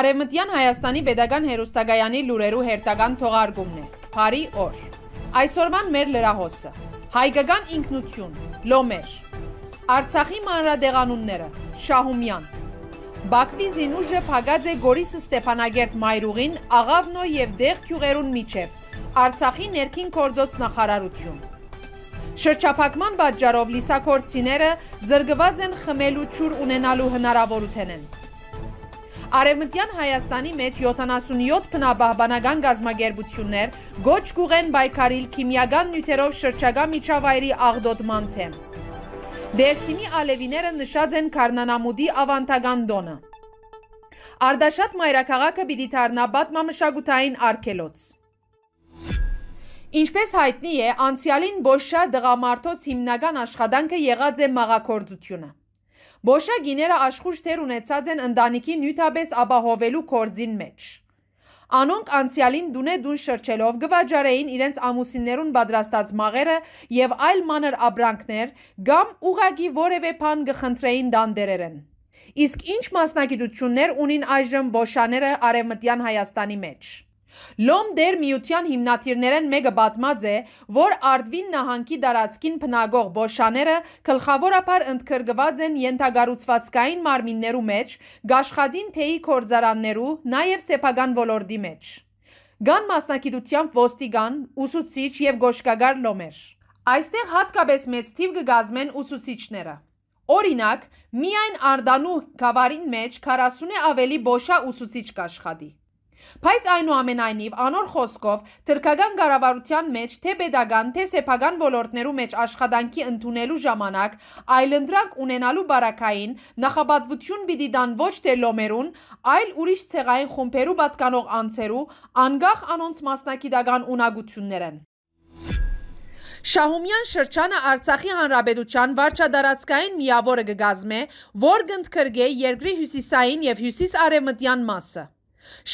Արևմտյան Հայաստանի Պետական Հերոստագայանի լուրերու հերթական թողարկումն է։ Փարի օր։ Այսօրվան մեր լրահոսը։ Հայկական ինքնություն, Լոմեր։ Արցախի մանրադեղանունները՝ Շահումյան։ Բաքվի զինուժը փակած է Գորիս Ստեփանագերտ Մայրուղին, Աղավնո եւ Դեղ քյուղերուն միջև։ Արցախի ներքին գործոց նախարարություն։ Շրջափակման պատճառով լիսակորցիները զրկված են խմելու ճուր ունենալու հնարավորութենեն։ են Արևմտյան Հայաստանի մեջ 77 բնաբահբանական գազմագերբություններ գոչ կուղեն բայկարիլ քիմիական նյութերով շրջակա միջավայրի աղդոտման թեմ։ Դերսիմի ալևիները նշած են Կարնանամուդի ավանդական դոնը։ Արդաշատ մայրաքաղաքը պիտի դառնա պատմամշակութային արգելոց։ Ինչպես հայտնի է, անցյալին Բոշա դղամարթոց հիմնական աշխատանքը եղած է մաղաքորձությունը։ Բոշա գիները աշխուժ թեր ունեցած են ընտանիքի նյութաբես ապահովելու կորձին մեջ։ Անոնք անցյալին դունե դուն շրջելով գվաճարեին իրենց ամուսիններուն բադրաստած մաղերը և այլ մանր աբրանքներ գամ ուղագի որև է պան գխնդրեին դանդերերեն։ Իսկ ինչ մասնագիտություններ ունին այժմ բոշաները արևմտյան Հայաստանի մեջ։ Լոմ դեր միության հիմնատիրներեն մեկը բատմած է, որ արդվին նահանքի դարացքին պնագող բոշաները կլխավորապար ընդքրգված են ենթագարուցվածկային մարմիններու մեջ, գաշխադին թեի կործարաններու, նաև սեպագան ոլորդի մեջ։ Գան մասնակիտությամբ ոստիգան, ուսուցիչ և գոշկագար լոմեր։ Այստեղ հատկապես մեծ թիվ կգազմեն ուսուցիչները։ Օրինակ, միայն արդանու գավարին մեջ 40 ավելի բոշա ուսուցիչ կաշխադի։ Բայց այնուամենայնիվ անոր խոսքով թրկական կառավարության մեջ թե pedagogan, թե սեփական ոլորտներու մեջ աշխատանքի ընդունելու ժամանակ այլընտրանք ունենալու բարակային նախապատվություն պիտի դան ոչ թե լոմերուն, այլ ուրիշ ցեղային խումբերու պատկանող անձերու անգախ անոնց մասնակիտական ունակություններն։ Շահումյան շրջանը Արցախի Հանրապետության վարչադարածքային միավորը կգազմե, որ կընդգրկե երկրի հյուսիսային եւ հյուսիսարևմտյան մասը։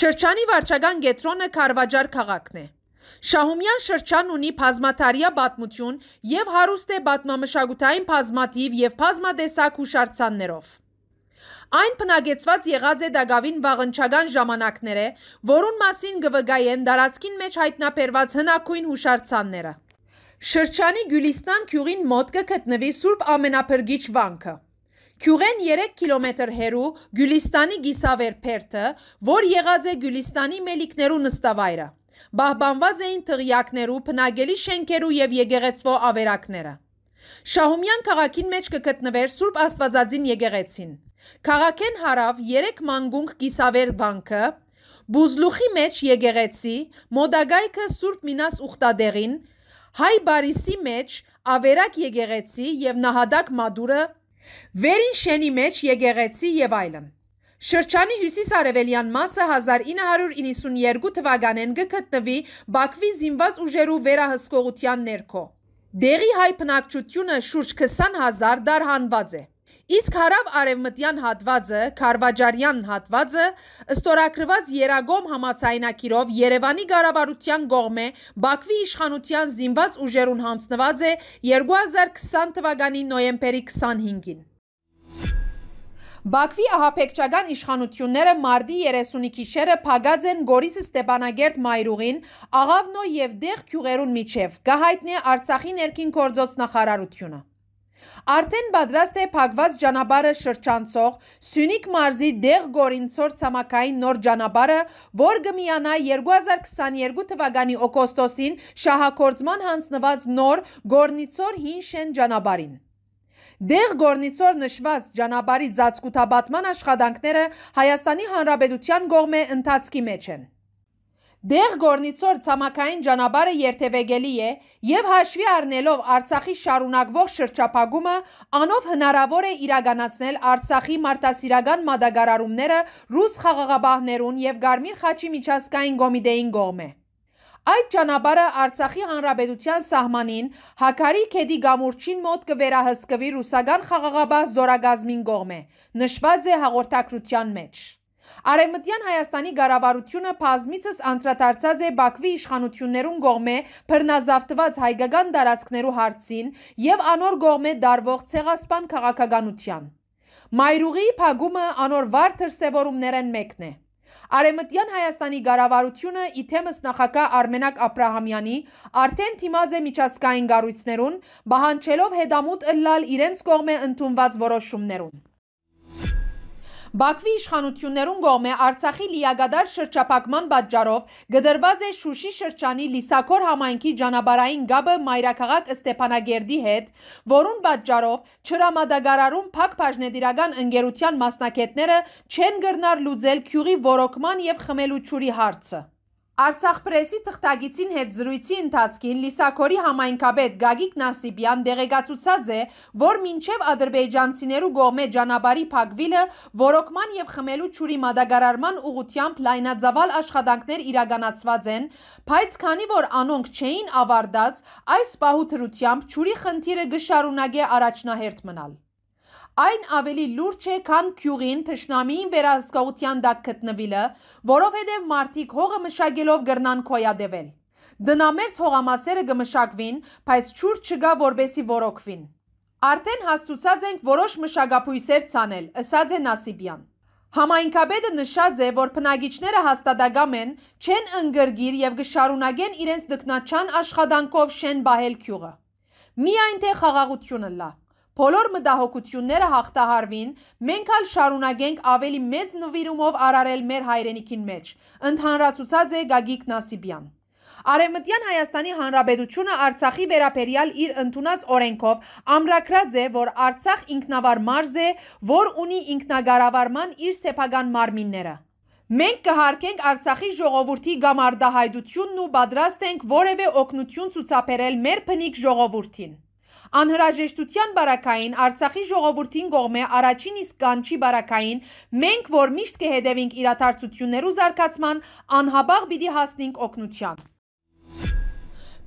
Շրջանի վարչական գետրոնը Քարվաճար քաղաքն է։ Շահումյան շրջան ունի բազմաթարյա պատմություն եւ հարուստ է պատմամշակութային բազմատիվ եւ բազմադեսակ հուշարձաններով։ Այն բնագեցված եղած է դագավին վաղնչական ժամանակները, որուն մասին գվգայեն դարածքին մեջ հայտնաբերված հնակույն հուշարձանները։ Շրջանի Գյուլիստան գյուղին մոտ կգտնվի Սուրբ Ամենափրկիչ վանքը։ Քյուղեն 3 կիլոմետր հեռու Գյուլիստանի Գիսավեր Փերթը, որ եղած է Գյուլիստանի Մելիքներու նստավայրը։ Բահբանված էին թղյակներու, փնագելի շենքերու եւ եկեղեցվո ավերակները։ Շահումյան քաղաքին մեջ կգտնվեր Սուրբ Աստվածածին եկեղեցին։ Քաղաքեն հարավ 3 մանգունգ Կիսավեր բանկը, Բուզլուխի մեջ եկեղեցի, մոդագայքը Սուրբ Մինաս ուխտադեղին, Հայ բարիսի մեջ ավերակ եկեղեցի եւ նահադակ մադուրը Վերին շենի մեջ եկեղեցի եւ այլն։ Շրջանի հյուսիսարևելյան մասը 1992 թվականին գտնվի Բաքվի զինված ուժերու վերահսկողության ներքո։ Դեղի հայ բնակչությունը շուրջ 20000 դարհանված է։ Իսկ հարավ-արևմտյան հատվածը, Քարվաջարյան հատվածը, ստորագրված Երագոմ համացայնակիրով Երևանի ղարավարության կողմէ Բաքվի իշխանության զինված ուժերուն հանձնված է 2020 թվականի նոյեմբերի 25-ին։ Բաքվի ահապեկչական իշխանությունները մարտի 30-ի գիշերը փակած են Գորիս Ստեփանագերտ մայրուղին, Աղավնո եւ Դեղ քյուղերուն միջև։ Գահայտնի Արցախի ներքին գործոց նախարարությունը։ Արդեն բադրաստ է փակված ճանապարհը շրջանցող Սյունիք մարզի դեղ Գորինցոր ցամաքային նոր ճանապարհը, որ գմիանա 2022 թվականի օգոստոսին շահագործման հանձնված նոր Գորնիցոր հին շեն ճանապարհին։ Դեղ Գորնիցոր նշված ճանապարհի ծածկութաբատման աշխատանքները Հայաստանի Հանրապետության գողմե ընթացքի մեջ են։ Դեղ գորնիցոր ցամաքային ճանապարհը երթևեկելի է եւ հաշվի առնելով Արցախի շարունակվող շրջափակումը անով հնարավոր է իրականացնել Արցախի մարտահրավերական մատակարարումները ռուս խաղաղապահներուն եւ Գարմիր խաչի միջազգային կոմիտեին գոմե։ Այդ ճանապարհը Արցախի հանրապետության սահմանին Հակարի քեդի գամուրջին մոտ կվերահսկվի ռուսական խաղաղապահ զորագազմին կողմ է, նշված է հաղորդակցության մեջ։ Արևմտյան Հայաստանի գարավարությունը պազմիցս անդրադարձած է բակվի իշխանություններուն գողմ է պրնազավտված հայգական դարացքներու հարցին և անոր գողմ է դարվող ծեղասպան կաղաքագանության։ Մայրուղի պագումը անոր վար թրսևորումներ են մեկն է։ Արեմտյան Հայաստանի գարավարությունը իթեմս նախակա արմենակ ապրահամյանի արդեն թիմած է միջասկային գարույցներուն, բահանչելով հետամուտ ըլլալ իրենց կողմ է ընդունված որոշումներուն։ Բաքվի իշխանություններուն գողմ է Արցախի լիագադար շրջապակման պատճառով գդրված է Շուշի շրջանի Լիսակոր համայնքի ճանապարհային գաբը Մայրաքաղաք Ստեփանագերդի հետ, որուն պատճառով Չրամադագարարում Փակ Բաժնեդիրական ընկերության մասնակիցները չեն գրնար լուծել քյուղի ворոկման եւ խմելու ճուրի հարցը։ Արցախ պրեսի թղթագիցին հետ զրույցի ընթացքին լիսակորի համայնքաբետ գագիկ նասիբյան դեղեգացուցած է, որ մինչև ադրբեջանցիներու գողմե ճանաբարի պակվիլը որոքման և խմելու չուրի մադագարարման ուղությամբ լայնածավալ աշխատանքներ իրագանացված են, բայց քանի որ անոնք չէին ավարդած, այս պահութրությամբ չուրի խնդիրը գշարունագե առաջնահերթ մնալ այն ավելի լուրջ է, քան քյուղին թշնամիին վերահսկողության տակ գտնվելը, որովհետև մարդիկ հողը մշակելով գրնան կոյադևել։ Դնամերձ հողամասերը կմշակվին, բայց ճուր չգա, որբեսի որոքվին։ Արդեն հասցուցած ենք որոշ մշակապույսեր ցանել, ըսած է Նասիբյան։ Համայնքաբեդը նշած է, որ բնագիչները հաստատակամ են, չեն ընգրգիր եւ գշարունակեն իրենց դկնաչան աշխատանքով շեն բահել քյուղը։ Միայն թե խաղաղությունը լա։ Բոլոր մտահոգությունները հաղթահարվին, մենք էլ շարունակենք ավելի մեծ նվիրումով արարել մեր հայրենիքին մեջ։ Ընդհանրացուցած է Գագիկ Նասիբյան։ Արևմտյան Հայաստանի Հանրապետությունը Արցախի վերաբերյալ իր ընդունած օրենքով ամրագրած է, որ Արցախ ինքնավար մարզ է, որ ունի ինքնագարավարման իր սեփական մարմինները։ Մենք կհարկենք Արցախի ժողովրդի գամարդահայդությունն ու պատրաստ ենք որևէ օգնություն ցուցաբերել մեր բնիկ ժողովրդին։ Անհրաժեշտության բարակային Արցախի ժողովրդին կողմ է առաջին իսկ կանչի բարակային, մենք, որ միշտ կհետևինք իրաթարցություններու զարգացման, անհաբաղ պիտի հասնենք օգնության։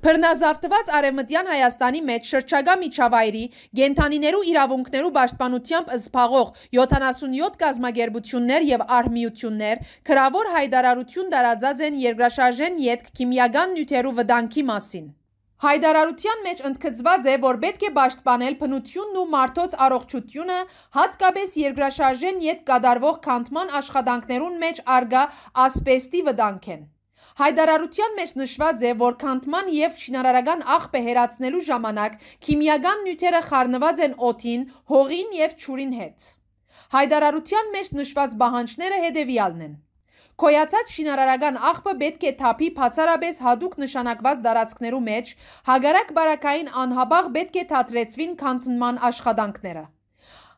Բռնազավթված Արևմտյան Հայաստանի մեջ շրջագա միջավայրի գենթանիներու իրավունքներու պաշտպանությամբ զբաղող 77 կազմակերպություններ եւ արհմիություններ քրավոր հայտարարություն տարածած են երկրաշարժեն յետք քիմիական նյութերու վտանգի մասին։ Հայդարարության մեջ ընդգծված է, որ պետք է պաշտպանել բնությունն ու մարդոց առողջությունը, հատկապես երկրաշարժեն ետ կատարվող քանդման աշխատանքներուն մեջ արգա ասպեստի վտանգեն։ Հայդարարության մեջ նշված է, որ քանդման եւ շինարարական աղբը հերացնելու ժամանակ քիմիական նյութերը խառնված են օդին, հողին եւ ճուրին հետ։ Հայդարարության մեջ նշված բանջարները հետեւյալն են: Կոյացած շինարարական աղբը պետք է թափի բացարապես հադուկ նշանակված դարածքներու մեջ, հագարակ բարակային անհաբաղ պետք է թատրեցվին քանտնման աշխատանքները։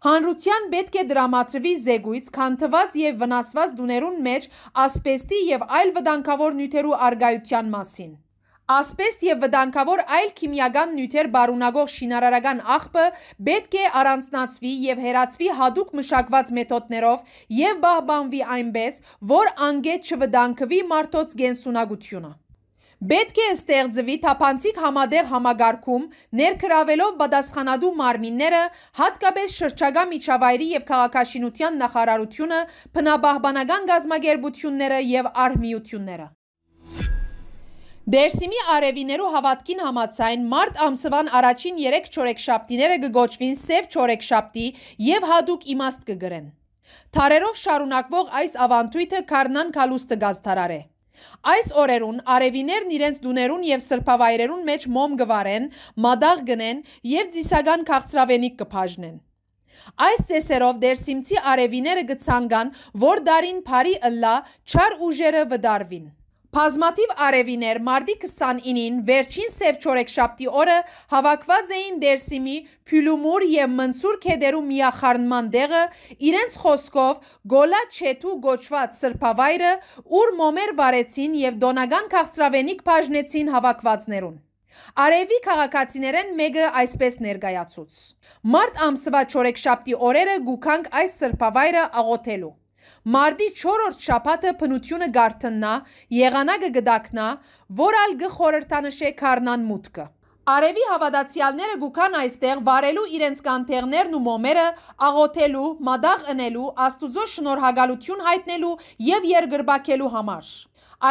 Հանրության պետք է դրամատրվի զեգույց, քանթված եւ վնասված դուներուն մեջ ասպեստի եւ այլ վտանգավոր նյութերու արգայության մասին։ Ասպեստ եւ վտանգավոր այլ քիմիական նյութեր բարունակող շինարարական աղբը պետք է առանձնացվի եւ հերացվի հատուկ մշակված մեթոդներով եւ բահբանվի այնպես, որ անգե չվտանգվի մարդոց գենսունակությունը։ Պետք է ստեղծվի թափանցիկ համադեղ համագարքում, ներքրավելով պատասխանատու մարմինները, հատկապես շրջակա միջավայրի եւ քաղաքաշինության նախարարությունը, բնաբահբանական գազագերբությունները եւ արհմիությունները։ Դերսիմի արևիներու հավատքին համացայն մարդ ամսվան առաջին երեկ չորեքշապտիները գգոչվին սև չորեքշապտի և հադուկ իմաստ կգրեն։ Թարերով շարունակվող այս ավանդույթը կարնան կալուստը գազթարար է։ Այս օրերուն արևիներն իրենց դուներուն և սրպավայրերուն մեջ մոմ գվարեն, մադաղ գնեն և ձիսագան կաղցրավենիկ կպաժնեն։ Այս ծեսերով դերսիմցի արևիները գծանգան, որ դարին պարի ըլլա չար ուժերը վդարվին։ Բազմաթիվ արևիներ մարտի 29-ին վերջին Սև Չորեքշաբթի օրը հավաքված էին Դերսիմի, Փյուլումուր եւ Մնցուր քեդերու միախառնման դեղը իրենց խոսքով Գոլա Չեթու գոչված սրբավայրը, ուր մոմեր վարեցին եւ դոնական քաղցրավենիկ բաժնեցին հավաքվածներուն։ Արևի քաղաքացիներեն մեկը այսպես ներկայացուց. Մարտ ամսվա 4-շաբթի օրերը գուքանք այս սրբավայրը աղոթելու։ Մարդի 4-րդ շաբաթը փնությունը գարթնա, եղանակը գդակնա, որ ալ գխորհրդանշե քառնան մուտքը։ Արևի հավատացյալները գուքան այստեղ վարելու իրենց կանթեղներն ու մոմերը, աղոթելու, մադաղ ընելու, աստուծո շնորհակալություն հայտնելու եւ երգրբակելու համար։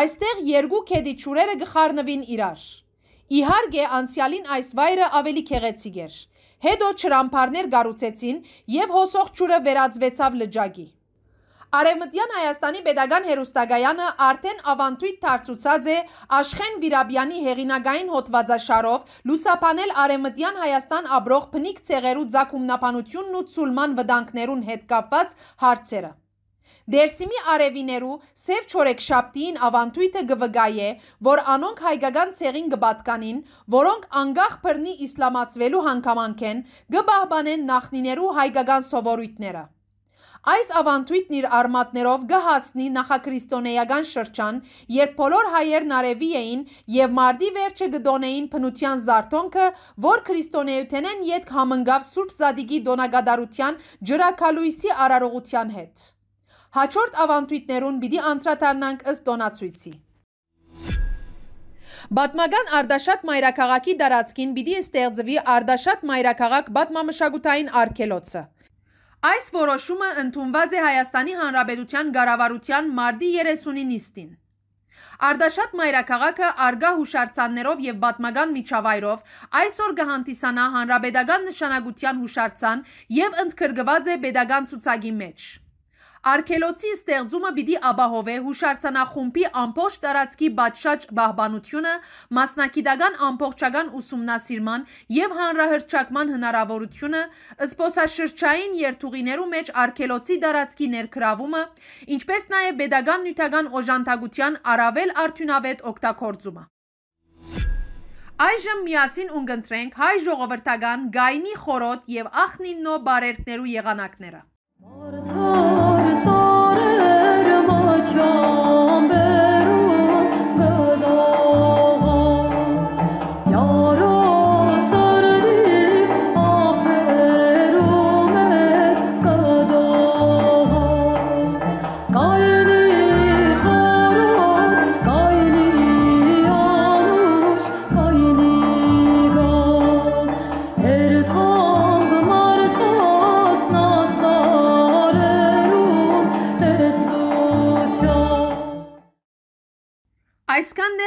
Այստեղ երկու քեդի ճուրերը գխառնվին իրար։ Իհարկե անցյալին այս վայրը ավելի քեղեցիկ էր։ Հետո ճրամփարներ գառուցեցին եւ հոսող ճուրը վերածվեցավ լճակի։ Արևմտյան Հայաստանի Պետական հերոստագայանը արդեն ավանդույթ դարձուցած է Աշխեն Վիրաբյանի հեղինակային հոդվածաշարով լուսաբանել Արևմտյան Հայաստան ապրող փնիկ ցեղերու ցակումնապանությունն ու ցուլման վտանգներուն հետ կապված հարցերը։ Դերսիմի արևիներու Սև Չորեքշաբթիին ավանդույթը գվգայե, որ անոնք հայկական ցեղին գպատկանին, որոնք անգախ բռնի իսլամացվելու հանգամանք են, գբահբանեն նախնիներու հայկական սովորույթները։ Այս ավանդույթն իր արմատներով գահացնի նախաքրիստոնեական շրջան, երբ բոլոր հայերն արևի էին եւ մարտի վերջը գդոնեին փնության զարթոնքը, որ քրիստոնեութենեն յետք համընկավ Սուրբ Զադիգի դոնագադարության ջրակալույսի արարողության հետ։ Հաջորդ ավանդույթներուն պիտի անդրադառնանք ըստ տոնացույցի։ Բատմական Արդաշատ մայրաքաղաքի դարածքին պիտի ստեղծվի Արդաշատ մայրաքաղաք բատմամշակութային արգելոցը։ Այս որոշումը ընդունված է Հայաստանի Հանրապետության գարավարության մարդի 30-ի նիստին։ Արդաշատ մայրաքաղաքը արգա հուշարձաններով և բատմագան միջավայրով այսօր գհանտիսանա հանրաբեդագան նշանագության հուշարձան և ընդքրգված է բեդագան ծուցագի մեջ։ Արկելոցի ստեղծումը պիտի ապահովե հուշարձանախումբի ամբողջ տարածքի բացշաճ բահբանությունը, մասնակիտական ամբողջական ուսումնասիրման և հանրահռչակման հնարավորությունը, զբոսաշրջային երթուղիներու մեջ արգելոցի տարածքի ներգրավումը, ինչպես նաև պետական նյութական օժանդակության առավել արդյունավետ օգտագործումը։ Այժմ միասին ունգընթրենք հայ ժողովրդական գայնի խորոտ և ախնիննո բարերգներու եղանակները։ 穷。